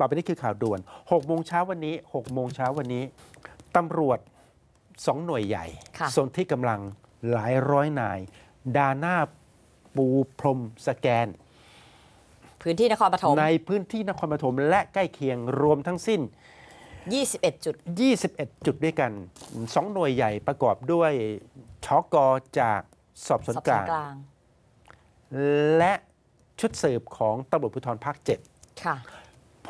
ต่อไปนี้คือข่าวด่วน 6 โมงเช้าวันนี้6โมงเช้าวันนี้ ตำรวจสองหน่วยใหญ่ส่วนที่กำลังหลายร้อยนาย ดาหน้าปูพรมสแกน พื้นที่นครปฐม ในพื้นที่นครปฐมและใกล้เคียงรวมทั้งสิ้น 21 จุด21จุดด้วยกันสองหน่วยใหญ่ประกอบด้วยชอกอจากสอบสวนกลาง และชุดสืบของตำรวจภูธรภาค7ค่ะ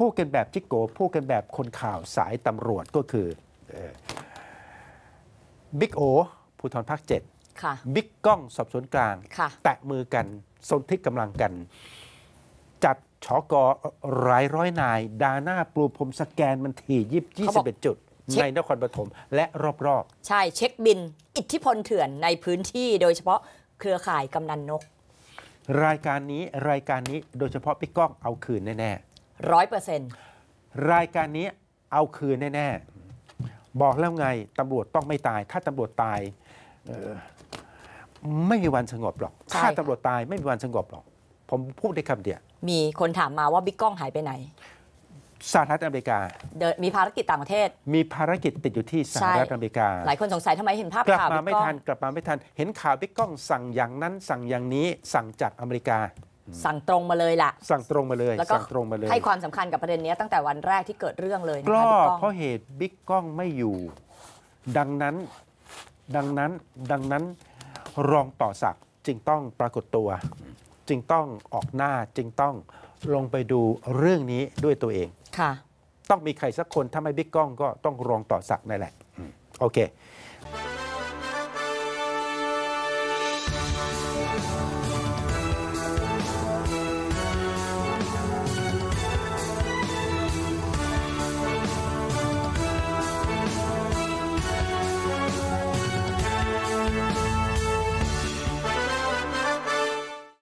พูดกันแบบจิกโกพูดกันแบบคนข่าวสายตำรวจก็คือบิ๊กโอ ผู้ทอนภาคเจ็ดบิ๊กก้อง สอบสวนกลางแตะมือกันสนทิกำลังกัน จัดชอกอร้ายร้อยนาย ดาหน้าปลูพรมสแกนมันทียิบยี่สิบเอ็ดจุด ในนครปฐมและรอบ ๆ ใช่ เช็คบินอิทธิพลเถื่อนในพื้นที่โดยเฉพาะเครือข่ายกำนันนก รายการนี้รายการนี้โดยเฉพาะพี่ก้องเอาคืนแน่ๆร้อยเปอร์เซ็นต์รายการนี้เอาคืนแน่ ๆ บอกแล้วไงตำรวจต้องไม่ตายถ้าตำรวจตายไม่มีวันสงบหรอกถ้าตำรวจตายไม่มีวันสงบหรอก ผมพูดได้คำเดียว มีคนถามมาว่าบิ๊กก้องหายไปไหน สหรัฐอเมริกามีภารกิจต่างประเทศ มีภารกิจติดอยู่ที่สหรัฐอเมริกา หลายคนสงสัยทำไมเห็นภาพข่าวกลับมาไม่ทันกลับมาไม่ทันเห็นข่าวบิ๊กก้องสั่งอย่างนั้นสั่งอย่างนี้สั่งจากอเมริกาสั่งตรงมาเลยล่ะสั่งตรงมาเลยแล้วก็สั่งตรงมาเลย ให้ความสำคัญกับประเด็นนี้ตั้งแต่วันแรกที่เกิดเรื่องเลยนะคะก็เพราะเหตุบิ๊กกล้องไม่อยู่ ดังนั้นดังนั้นดังนั้นรองต่อศักดิ์จึงต้องปรากฏตัว จึงต้องออกหน้าจึงต้องลงไปดูเรื่องนี้ด้วยตัวเอง ค่ะ ต้องมีใครสักคนถ้าไม่บิ๊กกล้องก็ต้องรองต่อศักดิ์นั่นแหละ โอเค